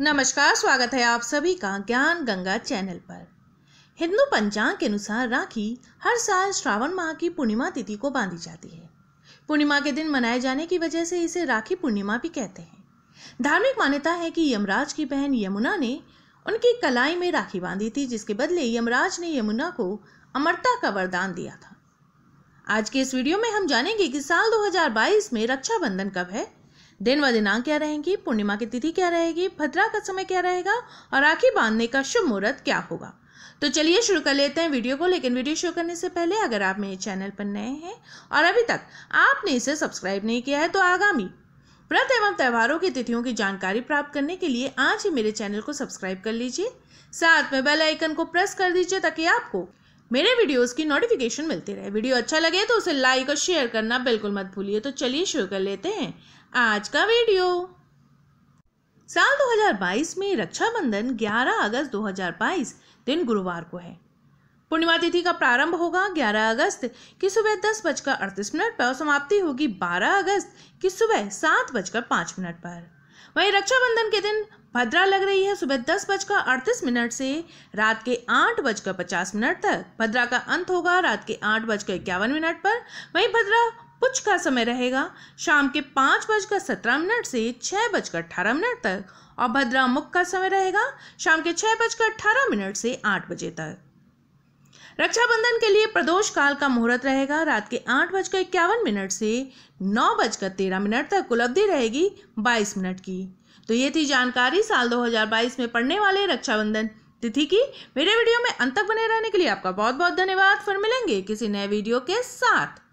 नमस्कार स्वागत है आप सभी का ज्ञान गंगा चैनल पर हिंदू पंचांग के अनुसार राखी हर साल श्रावण माह की पूर्णिमा तिथि को बांधी जाती है पूर्णिमा के दिन मनाए जाने की वजह से इसे राखी पूर्णिमा भी कहते हैं धार्मिक मान्यता है कि यमराज की बहन यमुना ने उनकी कलाई में राखी बांधी थी जिसके बदले यमराज ने यमुना को अमरता का वरदान दिया था आज के इस वीडियो में हम जानेंगे कि साल 2022 में रक्षाबंधन कब है दिन व दिनांक क्या रहेंगी पूर्णिमा की तिथि क्या रहेगी भद्रा का समय क्या रहेगा और राखी बांधने का शुभ मुहूर्त क्या होगा तो चलिए शुरू कर लेते हैं वीडियो को लेकिन वीडियो शुरू करने से पहले अगर आप मेरे चैनल पर नए हैं और अभी तक आपने इसे सब्सक्राइब नहीं किया है तो आगामी व्रत एवं त्यौहारों की तिथियों की जानकारी प्राप्त करने के लिए आज ही मेरे चैनल को सब्सक्राइब कर लीजिए साथ में बेल आइकन को प्रेस कर दीजिए ताकि आपको मेरे वीडियोस की नोटिफिकेशन मिलती रहे वीडियो अच्छा लगे तो उसे लाइक और शेयर करना बिल्कुल मत भूलिए तो चलिए शुरू कर लेते हैं आज का वीडियो साल 2022 में रक्षाबंधन 11 अगस्त 2022 दिन गुरुवार को है पूर्णिमा तिथि का प्रारंभ होगा 11 अगस्त की सुबह दस बजकर अड़तीस मिनट पर और समाप्ति होगी 12 अगस्त की सुबह सात बजकर पांच मिनट पर वहीं रक्षाबंधन के दिन भद्रा लग रही है सुबह दस बजकर अड़तीस मिनट से रात के आठ बजकर पचास मिनट तक भद्रा का अंत होगा रात के आठ बजकर इक्यावन मिनट पर वहीं भद्रा पुछ का समय रहेगा शाम के पाँच बजकर सत्रह मिनट से छः बजकर अठारह मिनट तक और भद्रा मुख का समय रहेगा शाम के छः बजकर अठारह मिनट से आठ बजे तक रक्षाबंधन के लिए प्रदोष काल का मुहूर्त रहेगा रात के आठ बजकर इक्यावन मिनट से नौ बजकर तेरह मिनट तक उपलब्धि रहेगी बाईस मिनट की तो ये थी जानकारी साल 2022 में पढ़ने वाले रक्षाबंधन तिथि की मेरे वीडियो में अंत तक बने रहने के लिए आपका बहुत बहुत धन्यवाद फिर मिलेंगे किसी नए वीडियो के साथ